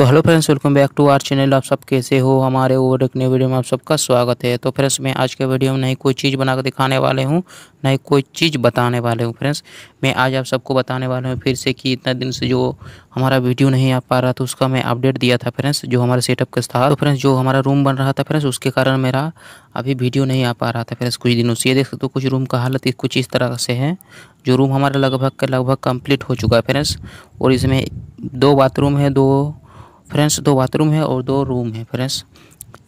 तो hello friends welcome back to our channel आप सब कैसे हो हमारे और एक न्यू वीडियो में आप सबका स्वागत है तो फ्रेंड्स मैं आज के वीडियो में नहीं कोई चीज़ बनाकर दिखाने वाले हूँ नहीं कोई चीज़ बताने वाले हूँ फ्रेंड्स मैं आज आप सबको बताने वाला हूँ फिर से कि इतना दिन से जो हमारा वीडियो नहीं आ पा रहा था उसका मैं अपडेट दिया था फ्रेंड्स जो हमारे सेटअप का था तो फ्रेंड्स जो हमारा रूम बन रहा था फ्रेंड्स उसके कारण मेरा अभी वीडियो नहीं आ पा रहा था फ्रेंड्स कुछ दिनों से ये देख सकते हो कुछ रूम का हालत कुछ इस तरह से है जो रूम हमारा लगभग लगभग कम्प्लीट हो चुका है फ्रेंड्स और इसमें दो बाथरूम है दो फ्रेंड्स दो बाथरूम है और दो रूम है फ्रेंड्स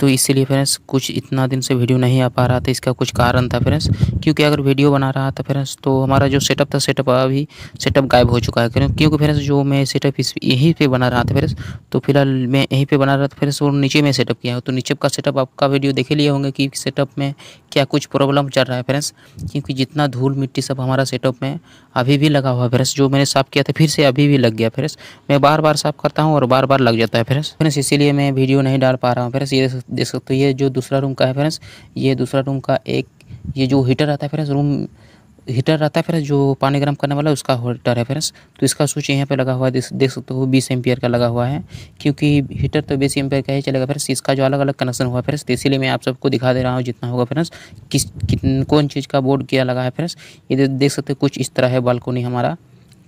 तो इसीलिए फ्रेंड्स कुछ इतना दिन से वीडियो नहीं आ पा रहा था इसका कुछ कारण था फ्रेंड्स क्योंकि अगर वीडियो बना रहा था फ्रेंड्स तो हमारा जो सेटअप था सेटअप अभी सेटअप गायब हो चुका है क्योंकि फ्रेंड्स जो मैं सेटअप इस यहीं पर बना रहा था फ्रेंड्स तो फिलहाल मैं यहीं पर बना रहा था फ्रेंड्स और नीचे में सेटअप किया तो नीचे का सेटअप आपका वीडियो देखे लिए होंगे कि सेटअप में क्या कुछ प्रॉब्लम चल रहा है फ्रेंड्स क्योंकि जितना धूल मिट्टी सब हमारा सेटअप में अभी भी लगा हुआ है फ्रेंड्स जो मैंने साफ़ किया था फिर से अभी भी लग गया फ्रेंड्स मैं बार बार साफ़ करता हूँ और बार बार लग जाता है फ्रेंड्स फ्रेंड्स इसीलिए मैं वीडियो नहीं डाल पा रहा हूँ फ्रेंड्स ये देख सकते हो ये जो दूसरा रूम का है फ्रेंड्स ये दूसरा रूम का एक ये जो हीटर आता है फ्रेंड्स रूम हीटर रहता है फ्रेंड्स जो पानी गर्म करने वाला उसका हीटर है फ्रेंड्स तो इसका स्विच यहाँ पे लगा हुआ है देख सकते हो बीस एम्पियर का लगा हुआ है क्योंकि हीटर तो बीस एम्पियर का ही चलेगा फ्रेंड्स इसका जो अलग अलग कनेक्शन हुआ फ्रेंड्स तो इसीलिए मैं आप सबको दिखा दे रहा हूँ जितना होगा फ्रेंड्स किस कितन कौन चीज़ का बोर्ड क्या लगा है फ्रेंड्स ये देख सकते हो कुछ इस तरह है बालकोनी हमारा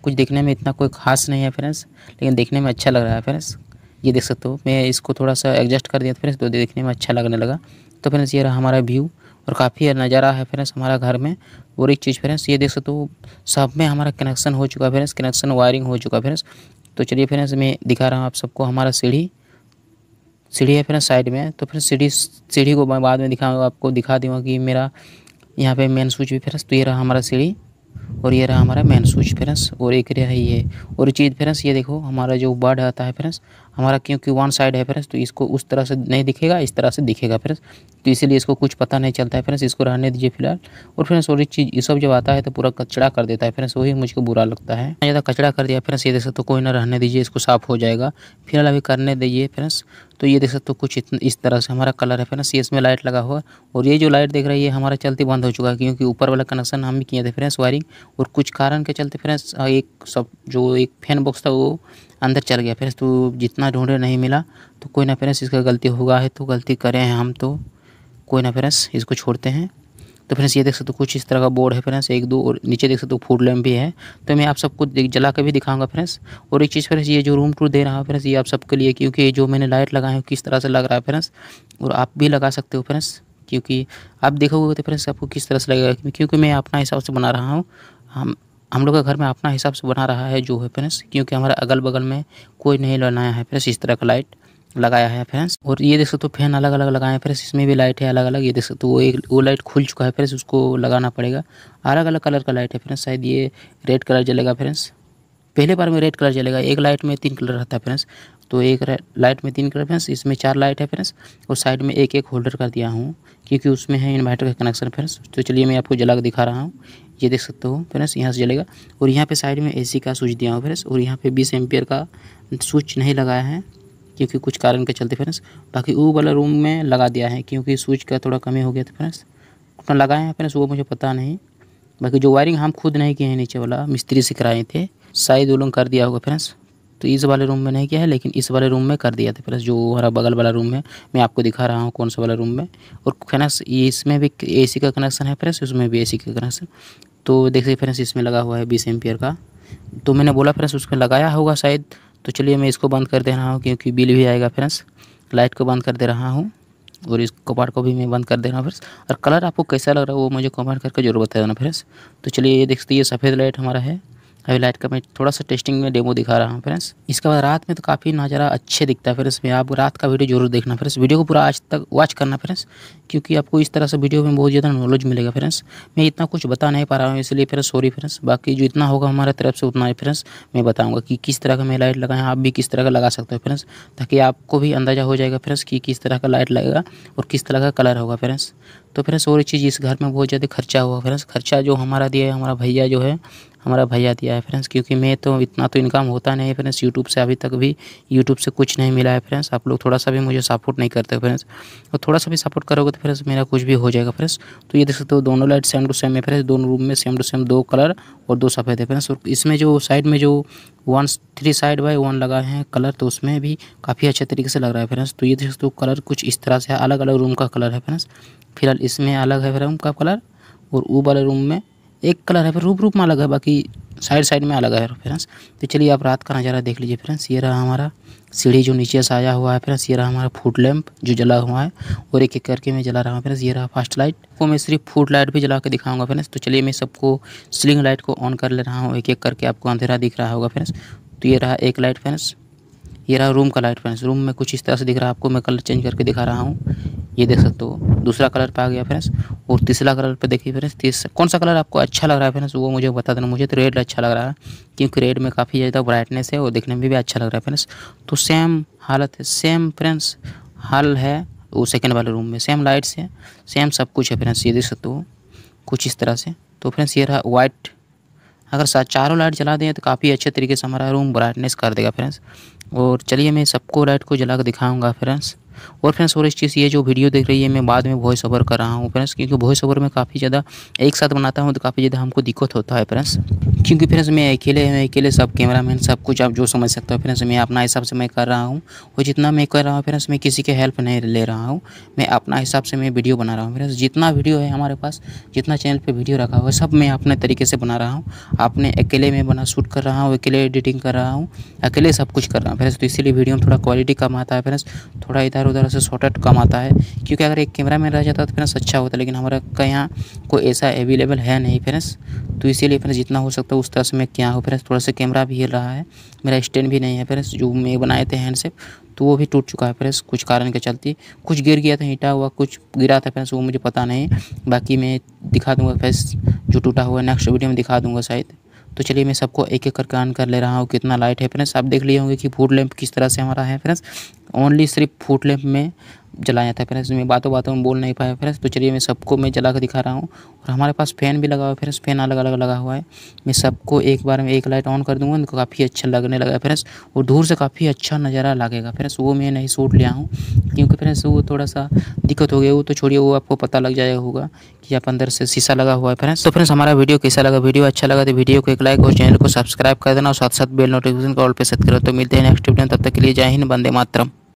कुछ देखने में इतना कोई खास नहीं है फ्रेंड्स लेकिन देखने में अच्छा लग रहा है फ्रेंड्स ये देख सकते हो मैं इसको थोड़ा सा एडजस्ट कर दिया फ्रेंड्स तो देखने में अच्छा लगने लगा तो फ्रेंड्स ये रहा हमारा व्यू और काफ़ी नज़ारा है फ्रेंड्स हमारा घर में और एक चीज़ फ्रेंड्स ये देख सकते हो सब में हमारा कनेक्शन हो चुका है फ्रेंड्स कनेक्शन वायरिंग हो चुका है फ्रेंड्स तो चलिए फ्रेंड्स मैं दिखा रहा हूँ आप सबको हमारा सीढ़ी सीढ़ी है फ्रेंड्स साइड में तो फिर सीढ़ी सीढ़ी को मैं बाद में दिखाऊंगा आपको दिखा दूँगा कि मेरा यहाँ पे मेन स्विच भी फ्रेंड्स तो ये रहा हमारा सीढ़ी और ये रहा हमारा मेन स्विच फ्रेंड्स और एक रहा ये और चीज़ फ्रेंड्स ये देखो हमारा जो बर्ड आता है फ्रेंड्स हमारा क्योंकि वन साइड है फ्रेंड्स तो इसको उस तरह से नहीं दिखेगा इस तरह से दिखेगा फ्रेंड्स तो इसीलिए इसको कुछ पता नहीं चलता है फ्रेंड्स इसको रहने दीजिए फिलहाल और फ्रेंड्स और चीज़ ये सब जब आता है तो पूरा कचड़ा कर देता है फ्रेंड्स वही मुझको बुरा लगता है ज़्यादा कचड़ा कर दिया फ्रेंड्स ये देख सकते हो तो कोई ना रहने दीजिए इसको साफ़ हो जाएगा फिलहाल अभी करने दीजिए फ्रेंड्स तो ये देख सकते हो कुछ इस तरह से हमारा कलर है फ्रेंड्स ये इसमें लाइट लगा हुआ और ये जो लाइट देख रही है हमारा चलती बंद हो चुका है क्योंकि ऊपर वाला कनेक्शन हम भी किए थे फ्रेंड्स वायरिंग और कुछ कारण के चलते फ्रेंड्स एक सब जो एक फैन बॉक्स था वो अंदर चल गया फ्रेंड्स तो जितना ढूंढे नहीं मिला तो कोई ना फ्रेंड्स इसका गलती होगा है तो गलती करें हैं हम तो कोई ना फ्रेंड्स इसको छोड़ते हैं तो फ्रेंड्स ये देख सकते हो कुछ इस तरह का बोर्ड है फ्रेंड्स एक दो और नीचे देख सकते हो फूड लैम्प भी है तो मैं आप सबको जला के भी दिखाऊंगा फ्रेंड्स और एक चीज़ फ्रेंड्स ये जो रूम टूर दे रहा हूँ फ्रेंड्स ये आप सबके लिए क्योंकि जो मैंने लाइट लगाए हैं किस तरह से लग रहा है फ्रेंड्स और आप भी लगा सकते हो फ्रेंड्स क्योंकि आप देखोगे तो फ्रेंड्स आपको किस तरह से लगेगा क्योंकि मैं अपना हिसाब से बना रहा हूँ हम हम लोग का घर में अपना हिसाब से बना रहा है जो है फ्रेंड्स क्योंकि हमारा अगल बगल में कोई नहीं लगाया है फ्रेंड्स इस तरह का लाइट लगाया है फ्रेंड्स और ये देख सकते हो फैन अलग अलग लगाए हैं फ्रेंड्स इसमें भी लाइट है अलग अलग ये देख सकते हो वो एक वो लाइट खुल चुका है फ्रेंड्स उसको लगाना पड़ेगा अलग अलग कलर का लाइट है फ्रेंड्स शायद ये रेड कलर जलेगा फ्रेंड्स पहले बार में रेड कलर चलेगा एक लाइट में तीन कलर रहता है फ्रेंड्स तो एक लाइट में तीन कलर फ्रेंड्स इसमें चार लाइट है फ्रेंड्स और साइड में एक एक होल्डर कर दिया हूँ क्योंकि उसमें है इन्वर्टर का कनेक्शन फ्रेंड्स तो चलिए मैं आपको जला दिखा रहा हूँ ये देख सकते हो फ्रेंड्स यहाँ से जलेगा और यहाँ पर साइड में ए का स्विच दिया हूँ फ्रेंड्स और यहाँ पे बीस एमपियर का स्विच नहीं लगाया है क्योंकि कुछ कारण के चलते फ्रेंड्स बाकी ऊ वाला रूम में लगा दिया है क्योंकि स्विच का थोड़ा कमी हो गया था फ्रेंड्स उतना लगाए हैं फ्रेंड्स वो मुझे पता नहीं बाकी जो वायरिंग हम खुद नहीं किए हैं नीचे वाला मिस्त्री से कराए थे शायद वो कर दिया होगा फ्रेंड्स तो इस वाले रूम में नहीं किया है लेकिन इस वाले रूम में कर दिया था फ्रेंड्स जो हमारा बगल वाला रूम है मैं आपको दिखा रहा हूँ कौन सा वाला रूम में और फ्रेंड्स इसमें भी ए का कनेक्शन है फ्रेंड्स उसमें भी ए का कनेक्शन तो सकते फ्रेंड्स इसमें लगा हुआ है बीस एम का तो मैंने बोला फ्रेंड्स उसमें लगाया होगा शायद तो चलिए मैं इसको बंद कर दे रहा हूँ क्योंकि बिल भी आएगा फ्रेंड्स लाइट को बंद कर दे रहा हूँ और इस कपाट को भी मैं बंद कर दे रहा हूँ फ्रेंड्स और कलर आपको कैसा लग रहा है वो मुझे कमेंट करके जरूर बता देना फ्रेंड्स तो चलिए ये देखते ये सफ़ेद लाइट हमारा है अभी लाइट का मैं थोड़ा सा टेस्टिंग में डेमो दिखा रहा हूँ फ्रेंड्स इसके बाद रात में तो काफ़ी नज़ारा अच्छे दिखता है फ्रेंड्स में आप रात का वीडियो जरूर देखना फ्रेंड्स वीडियो को पूरा आज तक वॉच करना फ्रेंड्स क्योंकि आपको इस तरह से वीडियो में बहुत ज़्यादा नॉलेज मिलेगा फ्रेंड्स मैं इतना कुछ बता नहीं पा रहा हूँ इसलिए फ्रेंड्स सॉरी फ्रेंड्स बाकी जो इतना होगा हमारे तरफ से उतना ही फ्रेंड्स मैं बताऊँगा कि किस तरह का मैं लाइट लगाएँ आप भी किस तरह का लगा सकते हो फ्रेंड्स ताकि आपको भी अंदाज़ा हो जाएगा फ्रेंड्स कि किस तरह का लाइट लगेगा और किस तरह का कलर होगा फ्रेंड्स तो फ्रेंड्स और चीज़ इस घर में बहुत ज़्यादा खर्चा हुआ फ्रेंड्स खर्चा जो हमारा दिया है हमारा भैया जो है हमारा भैया दिया है फ्रेंड्स क्योंकि मैं तो इतना तो इनकम होता नहीं है फ्रेंड्स यूट्यूब से अभी तक भी यूट्यूब से कुछ नहीं मिला है फ्रेंड्स आप लोग थोड़ा सा भी मुझे सपोर्ट नहीं करते फ्रेंड्स और थोड़ा सा भी सपोर्ट करोगे तो फ्रेंड्स मेरा कुछ भी हो जाएगा फ्रेंड्स तो ये देख सकते हो दोनों लाइट सेम टू सेम है फ्रेंड्स दोनों रूम में सेम टू सेम दो कलर और दो सफ़ेद है फ्रेंड्स और इसमें जो साइड में जो one three side by one लगाए हैं कलर तो उसमें भी काफ़ी अच्छे तरीके से लग रहा है फ्रेंड्स तो ये देख सकते हो कलर कुछ इस तरह से अलग अलग रूम का कलर है फ्रेंड्स फिलहाल इसमें अलग है रूम का कलर और ऊ वाले रूम में एक कलर है फिर रूप रूप में अलग है बाकी साइड साइड में अलग है फ्रेंड्स तो चलिए आप रात का नज़ारा देख लीजिए फ्रेंड्स ये रहा हमारा सीढ़ी जो नीचे से आया हुआ है फ्रेंड्स ये रहा हमारा फूड लैम्प जो जला हुआ है और एक एक करके मैं जला रहा हूँ फ्रेंड्स ये रहा फास्ट लाइट वो मैं सिर्फ फूड लाइट भी जला के दिखाऊंगा फ्रेंड्स तो चलिए मैं सबको स्लिंग लाइट को ऑन कर ले रहा हूँ एक एक करके आपको अंधेरा दिख रहा होगा फ्रेंड्स तो ये रहा एक लाइट फ्रेंड्स ये रहा रूम का लाइट फ्रेंड्स रूम में कुछ इस तरह से दिख रहा है आपको मैं कलर चेंज करके दिखा रहा हूँ ये देख सकते हो दूसरा कलर पे आ गया फ्रेंड्स और तीसरा कलर पे देखिए फ्रेंड्स तीस कौन सा कलर आपको अच्छा लग रहा है फ्रेंड्स वो मुझे बता देना मुझे तो रेड अच्छा लग रहा है क्योंकि रेड में काफ़ी ज़्यादा ब्राइटनेस है और देखने में भी, भी अच्छा लग रहा है फ्रेंड्स तो सेम हालत है सेम फ्रेंड्स हाल है वो सेकेंड वाले रूम में सेम लाइट्स है सेम सब कुछ है फ्रेंड्स ये देख सकते हो कुछ इस तरह से तो फ्रेंड्स ये रहा वाइट अगर चारों लाइट जला दें तो काफ़ी अच्छे तरीके से हमारा रूम ब्राइटनेस कर देगा फ्रेंड्स और चलिए मैं सबको लाइट को जला कर दिखाऊँगा फ्रेंड्स और फ्रेंड्स और एक चीज़ ये जो वीडियो देख रही है मैं बाद में वॉइस ओवर कर रहा हूँ फ्रेंड्स क्योंकि वॉइस ओवर में काफ़ी ज़्यादा एक साथ बनाता हूँ तो काफ़ी ज़्यादा हमको दिक्कत होता है फ्रेंड्स क्योंकि फ्रेंड्स मैं अकेले हैं अकेले सब कैमरा मैन सब कुछ आप जो समझ सकते हो फ्रेंड्स मैं अपना हिसाब से मैं कर रहा हूँ और जितना मैं कर रहा हूँ फ्रेंड्स मैं किसी के हेल्प नहीं ले रहा हूँ मैं अपना हिसाब से मैं वीडियो बना रहा हूँ फ्रेंड्स जितना वीडियो है हमारे पास जितना चैनल पर वीडियो रखा हुआ है सब मैं अपने तरीके से बना रहा हूँ अपने अकेले में बना शूट कर रहा हूँ अकेले एडिटिंग कर रहा हूँ अकेले सब कुछ कर रहा हूँ फ्रेंड्स तो इसीलिए वीडियो में थोड़ा क्वालिटी कम आता है फ्रेंड्स थोड़ा इधर इधर उधर से शॉर्टकट कम आता है क्योंकि अगर एक कैमरा में रह जाता तो फ्रेंड्स अच्छा होता लेकिन हमारे का यहाँ कोई ऐसा अवेलेबल है नहीं फ्रेंड्स तो इसीलिए फ्रेंड्स जितना हो सकता है उस तरह से मैं क्या हूँ फ्रेंड्स थोड़ा सा कैमरा भी हिल रहा है मेरा स्टैंड भी नहीं है फ्रेंड्स जो मैं बनाए थे हैंड से तो वो भी टूट चुका है फ्रेंड्स कुछ कारण के चलते कुछ गिर गया था ईटा हुआ कुछ गिरा था फ्रेंड्स वो मुझे पता नहीं बाकी मैं दिखा दूँगा फ्रेंड्स जो टूटा हुआ है नेक्स्ट वीडियो में दिखा दूँगा शायद तो चलिए मैं सबको एक एक करके ऑन कर ले रहा हूँ कितना लाइट है फ्रेंड्स आप देख लिए होंगे कि फूड लैंप किस तरह से हमारा है फ्रेंड्स ओनली सिर्फ फूड लैंप में जलाया जाता है फ्रेंड्स मैं बातों बातों में बोल नहीं पाया फ्रेंड्स तो चलिए मैं सबको मैं जला कर दिखा रहा हूँ और हमारे पास फ़ैन भी लगा हुआ है फ्रेंड्स फ़ैन अलग अलग लगा हुआ है मैं सबको एक बार में एक लाइट ऑन कर दूँगा तो काफ़ी अच्छा लगने लगा फ्रेंड्स वो दूर से काफ़ी अच्छा नज़ारा लगेगा फ्रेंड्स वो मैं नहीं सूट लिया हूँ क्योंकि फ्रेंड्स वो थोड़ा सा दिक्कत हो गई वो तो छोड़िए वो आपको पता लग जाएगा होगा कि आप अंदर से शीशा लगा हुआ है फ्रेंड्स तो फ्रेंड्स हमारा वीडियो कैसा लगा वीडियो अच्छा लगा तो वीडियो को एक लाइक और चैनल को सब्सक्राइब कर देना और साथ साथ bell notification call all set करो तो मिलते हैं नेक्स्ट वीडियो तब तक के लिए जय हिंद बंदे मातरम